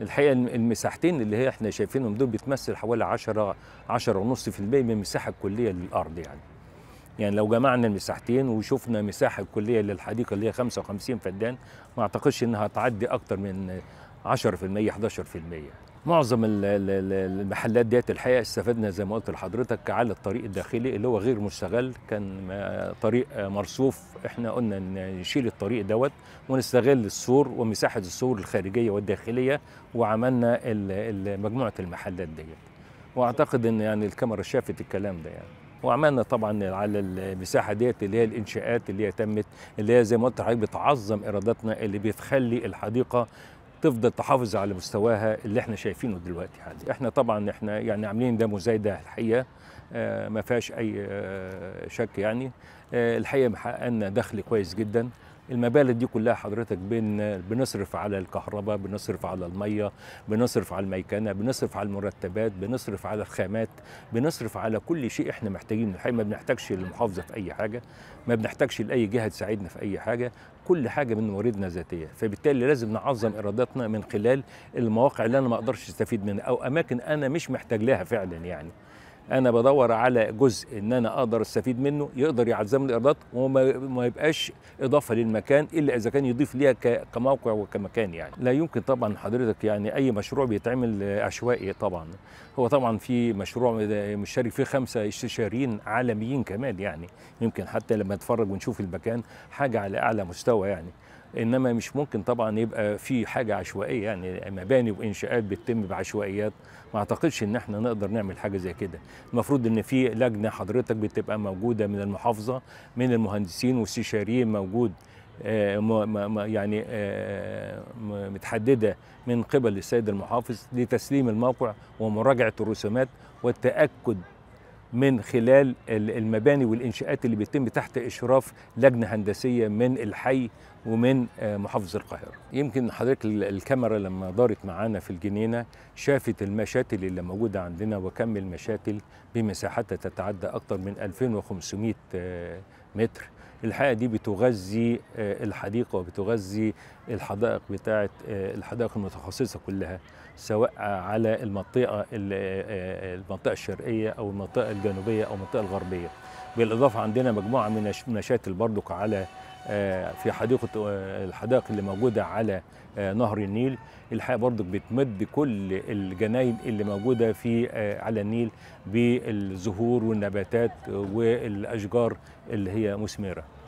الحقيقه المساحتين اللي هي احنا شايفينهم دول بتمثل حوالي 10 10 10.5% من المساحه الكليه للارض يعني يعني لو جمعنا المساحتين وشفنا مساحه الكليه للحديقه اللي هي 55 فدان ما اعتقدش انها تعدي اكتر من 10% 11% معظم المحلات ديت الحقيقه استفدنا زي ما قلت لحضرتك على الطريق الداخلي اللي هو غير مستغل كان طريق مرصوف احنا قلنا نشيل الطريق دوت ونستغل السور ومساحه السور الخارجيه والداخليه وعملنا مجموعه المحلات ديت واعتقد ان يعني الكاميرا شافت الكلام ده يعني وعملنا طبعا على المساحه ديت اللي هي الانشاءات اللي هي تمت اللي هي زي ما قلت لحضرتك بتعظم ايراداتنا اللي بتخلي الحديقه تفضل تحافظ على مستواها اللي احنا شايفينه دلوقتي حاليا احنا طبعا احنا يعني عاملين ده مزايده الحقيقه آه، ما فيهاش اي آه، شك يعني آه، الحقيقه محققنا دخل كويس جدا المبالغ دي كلها حضرتك بين بنصرف على الكهرباء بنصرف على الميه بنصرف على الميكنه بنصرف على المرتبات بنصرف على الخامات بنصرف على كل شيء احنا محتاجينه الحقيقه ما بنحتاجش للمحافظه في اي حاجه ما بنحتاجش لاي جهه تساعدنا في اي حاجه كل حاجه من مواردنا ذاتيه فبالتالي لازم نعظم ايراداتنا من خلال المواقع اللي انا ما اقدرش استفيد منها او اماكن انا مش محتاج لها فعلا يعني انا بدور على جزء ان انا اقدر استفيد منه يقدر يعزم الايرادات وما يبقاش اضافه للمكان الا اذا كان يضيف ليها كموقع وكمكان يعني لا يمكن طبعا حضرتك يعني اي مشروع بيتعمل عشوائي طبعا هو طبعا في مشروع مشترك فيه خمسه استشاريين عالميين كمان يعني يمكن حتى لما نتفرج ونشوف المكان حاجه على اعلى مستوى يعني انما مش ممكن طبعا يبقى في حاجه عشوائيه يعني مباني وانشاءات بتتم بعشوائيات ما اعتقدش ان احنا نقدر نعمل حاجه زي كده المفروض ان في لجنه حضرتك بتبقى موجوده من المحافظه من المهندسين واستشاريين موجود آه، يعني آه، متحدده من قبل السيد المحافظ لتسليم الموقع ومراجعه الرسومات والتاكد من خلال المباني والإنشاءات اللي بيتم تحت إشراف لجنة هندسية من الحي ومن آه، محافظة القاهرة يمكن حضرتك الكاميرا لما دارت معانا في الجنينة شافت المشاتل اللي موجودة عندنا وكم المشاتل بمساحتها تتعدى أكثر من 2500 متر الحقيقه دي بتغذي آه، الحديقه وبتغذي الحدائق بتاعه آه، الحدائق المتخصصه كلها سواء على المنطقه آه، المنطقه الشرقيه او المنطقه الجنوبيه او المنطقه الغربيه بالاضافه عندنا مجموعه من نشاتل برضك على آه، في حديقه آه، الحدائق اللي موجوده على آه، نهر النيل الحقيقه برضك بتمد كل الجناين اللي موجوده في على النيل بالزهور والنباتات والاشجار اللي هي مثمره